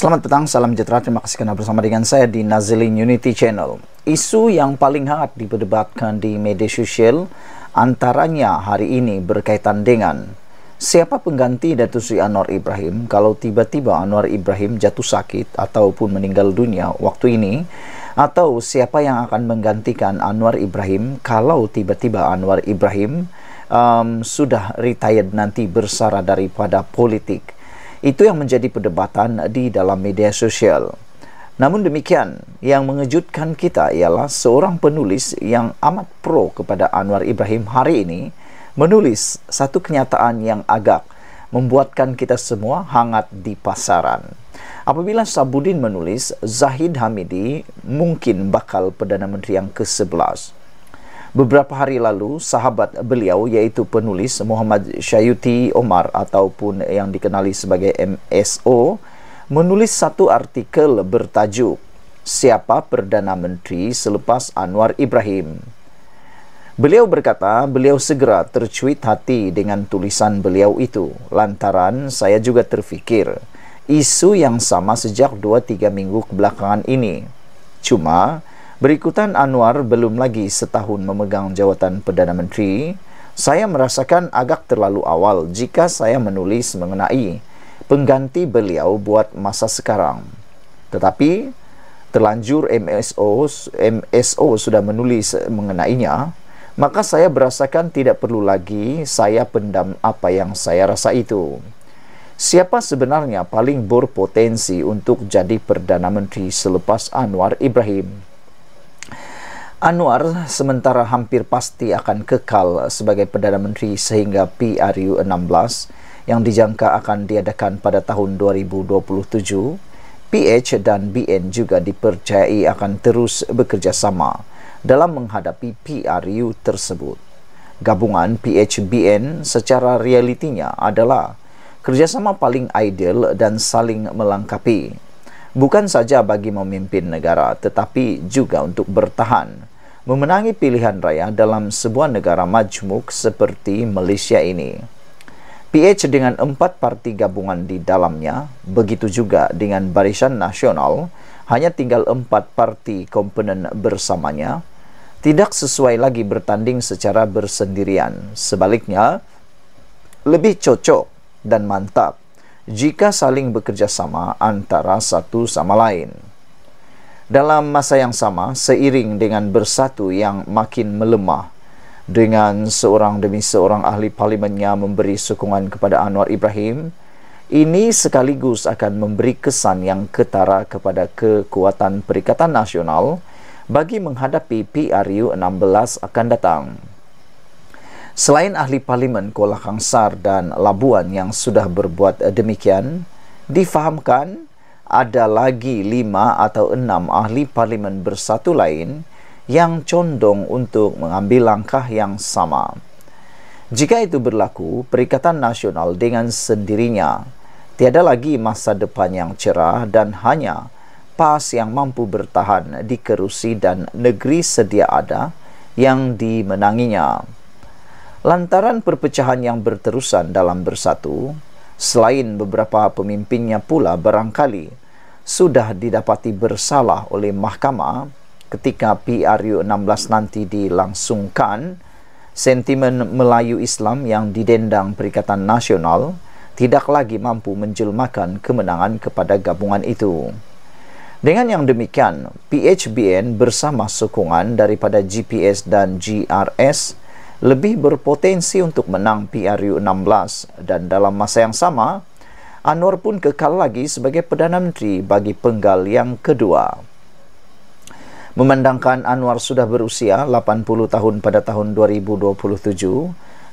Selamat petang, salam sejahtera. Terima kasih kerana bersama dengan saya di Nazilin Unity Channel. Isu yang paling hangat diperdebatkan di media sosial antaranya hari ini berkaitan dengan siapa pengganti Datuk Sri Anwar Ibrahim kalau tiba-tiba Anwar Ibrahim jatuh sakit ataupun meninggal dunia waktu ini atau siapa yang akan menggantikan Anwar Ibrahim kalau tiba-tiba Anwar Ibrahim um, sudah retired nanti bersara daripada politik. Itu yang menjadi perdebatan di dalam media sosial. Namun demikian, yang mengejutkan kita ialah seorang penulis yang amat pro kepada Anwar Ibrahim hari ini menulis satu kenyataan yang agak membuatkan kita semua hangat di pasaran. Apabila Sabudin menulis Zahid Hamidi mungkin bakal Perdana Menteri yang ke-11, Beberapa hari lalu, sahabat beliau yaitu penulis Muhammad Syayuti Omar ataupun yang dikenali sebagai MSO menulis satu artikel bertajuk Siapa Perdana Menteri Selepas Anwar Ibrahim? Beliau berkata, beliau segera tercuit hati dengan tulisan beliau itu lantaran saya juga terfikir isu yang sama sejak 2-3 minggu kebelakangan ini. Cuma, Berikutan Anwar belum lagi setahun memegang jawatan Perdana Menteri, saya merasakan agak terlalu awal jika saya menulis mengenai pengganti beliau buat masa sekarang. Tetapi terlanjur MSO MSO sudah menulis mengenainya, maka saya berasakan tidak perlu lagi saya pendam apa yang saya rasa itu. Siapa sebenarnya paling berpotensi untuk jadi Perdana Menteri selepas Anwar Ibrahim? Anwar sementara hampir pasti akan kekal sebagai Perdana Menteri sehingga PRU16 yang dijangka akan diadakan pada tahun 2027. PH dan BN juga dipercayai akan terus bekerjasama dalam menghadapi PRU tersebut. Gabungan PH BN secara realitinya adalah kerjasama paling ideal dan saling melengkapi bukan saja bagi memimpin negara tetapi juga untuk bertahan. Memenangi pilihan raya dalam sebuah negara majmuk seperti Malaysia ini. PH dengan empat parti gabungan di dalamnya, begitu juga dengan barisan nasional, hanya tinggal empat parti komponen bersamanya, tidak sesuai lagi bertanding secara bersendirian. Sebaliknya, lebih cocok dan mantap jika saling bekerjasama antara satu sama lain. Dalam masa yang sama, seiring dengan bersatu yang makin melemah, dengan seorang demi seorang ahli parlimennya memberi sokongan kepada Anwar Ibrahim, ini sekaligus akan memberi kesan yang ketara kepada kekuatan Perikatan Nasional bagi menghadapi PRU 16 akan datang. Selain ahli parlimen Kuala Kangsar dan Labuan yang sudah berbuat demikian, difahamkan ada lagi lima atau enam ahli parlimen bersatu lain yang condong untuk mengambil langkah yang sama. Jika itu berlaku, Perikatan Nasional dengan sendirinya tiada lagi masa depan yang cerah dan hanya PAS yang mampu bertahan di kerusi dan negeri sedia ada yang dimenanginya. Lantaran perpecahan yang berterusan dalam bersatu, selain beberapa pemimpinnya pula barangkali sudah didapati bersalah oleh mahkamah ketika PRU 16 nanti dilangsungkan, sentimen Melayu Islam yang didendang Perikatan Nasional tidak lagi mampu menjelmakan kemenangan kepada gabungan itu. Dengan yang demikian, PHBN bersama sokongan daripada GPS dan GRS – lebih berpotensi untuk menang PRU16 dan dalam masa yang sama, Anwar pun kekal lagi sebagai Perdana Menteri bagi penggal yang kedua. Memandangkan Anwar sudah berusia 80 tahun pada tahun 2027,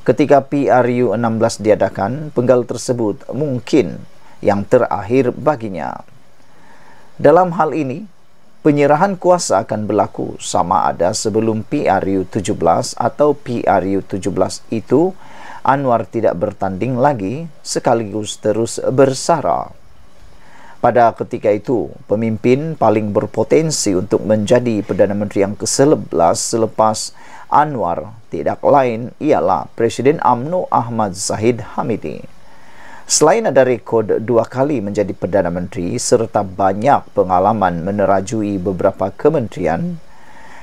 ketika PRU16 diadakan, penggal tersebut mungkin yang terakhir baginya. Dalam hal ini, penyerahan kuasa akan berlaku sama ada sebelum PRU 17 atau PRU 17 itu Anwar tidak bertanding lagi sekaligus terus bersara. Pada ketika itu, pemimpin paling berpotensi untuk menjadi Perdana Menteri yang ke-11 selepas Anwar tidak lain ialah Presiden Amno Ahmad Zahid Hamidi. Selain ada rekod dua kali menjadi Perdana Menteri serta banyak pengalaman menerajui beberapa kementerian,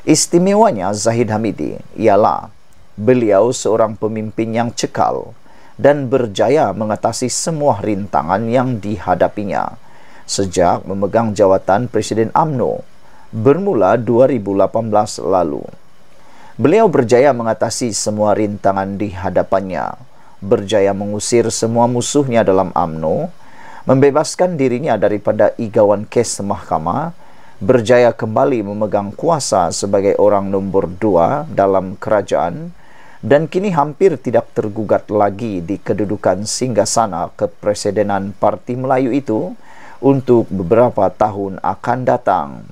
istimewanya Zahid Hamidi ialah beliau seorang pemimpin yang cekal dan berjaya mengatasi semua rintangan yang dihadapinya sejak memegang jawatan Presiden AMNO bermula 2018 lalu. Beliau berjaya mengatasi semua rintangan di hadapannya, berjaya mengusir semua musuhnya dalam Amno, membebaskan dirinya daripada igawan kes mahkamah, berjaya kembali memegang kuasa sebagai orang nombor dua dalam kerajaan, dan kini hampir tidak tergugat lagi di kedudukan singgasana kepresidenan Parti Melayu itu untuk beberapa tahun akan datang.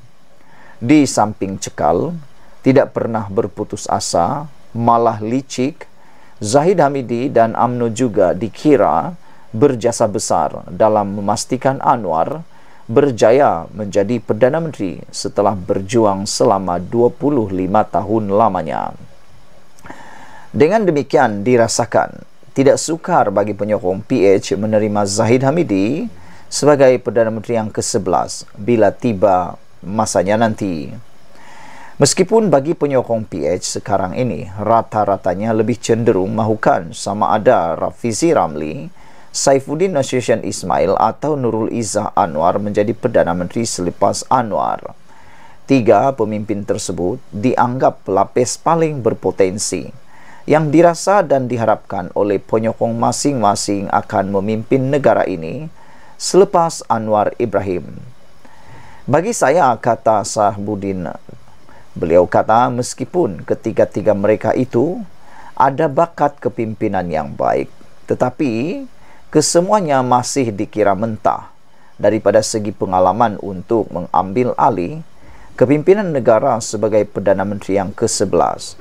Di samping cekal, tidak pernah berputus asa, malah licik, Zahid Hamidi dan AMNO juga dikira berjasa besar dalam memastikan Anwar berjaya menjadi Perdana Menteri setelah berjuang selama 25 tahun lamanya. Dengan demikian dirasakan tidak sukar bagi penyokong PH menerima Zahid Hamidi sebagai Perdana Menteri yang ke-11 bila tiba masanya nanti. Meskipun bagi penyokong PH sekarang ini rata-ratanya lebih cenderung mahukan sama ada Rafizi Ramli, Saifuddin Nasution Ismail atau Nurul Izzah Anwar menjadi Perdana Menteri selepas Anwar. Tiga pemimpin tersebut dianggap pelapis paling berpotensi yang dirasa dan diharapkan oleh penyokong masing-masing akan memimpin negara ini selepas Anwar Ibrahim. Bagi saya kata Sahbudin Beliau kata meskipun ketiga-tiga mereka itu ada bakat kepimpinan yang baik tetapi kesemuanya masih dikira mentah daripada segi pengalaman untuk mengambil alih kepimpinan negara sebagai Perdana Menteri yang ke-11.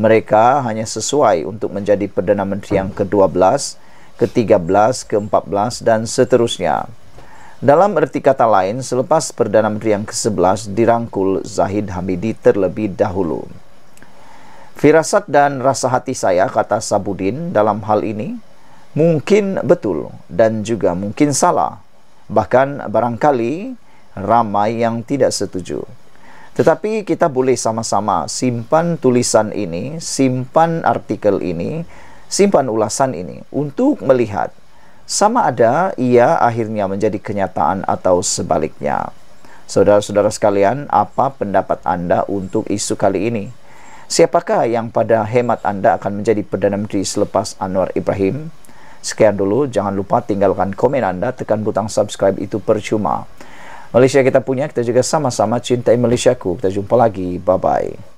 Mereka hanya sesuai untuk menjadi Perdana Menteri yang ke-12, ke-13, ke-14 dan seterusnya. Dalam erti kata lain, selepas Perdana Menteri yang ke-11 dirangkul Zahid Hamidi terlebih dahulu. Firasat dan rasa hati saya, kata Sabudin dalam hal ini, mungkin betul dan juga mungkin salah. Bahkan barangkali ramai yang tidak setuju. Tetapi kita boleh sama-sama simpan tulisan ini, simpan artikel ini, simpan ulasan ini untuk melihat sama ada ia akhirnya menjadi kenyataan atau sebaliknya. Saudara-saudara sekalian, apa pendapat Anda untuk isu kali ini? Siapakah yang pada hemat Anda akan menjadi Perdana Menteri selepas Anwar Ibrahim? Sekian dulu, jangan lupa tinggalkan komen Anda, tekan butang subscribe itu percuma. Malaysia kita punya, kita juga sama-sama cintai Malaysia ku. Kita jumpa lagi, bye-bye.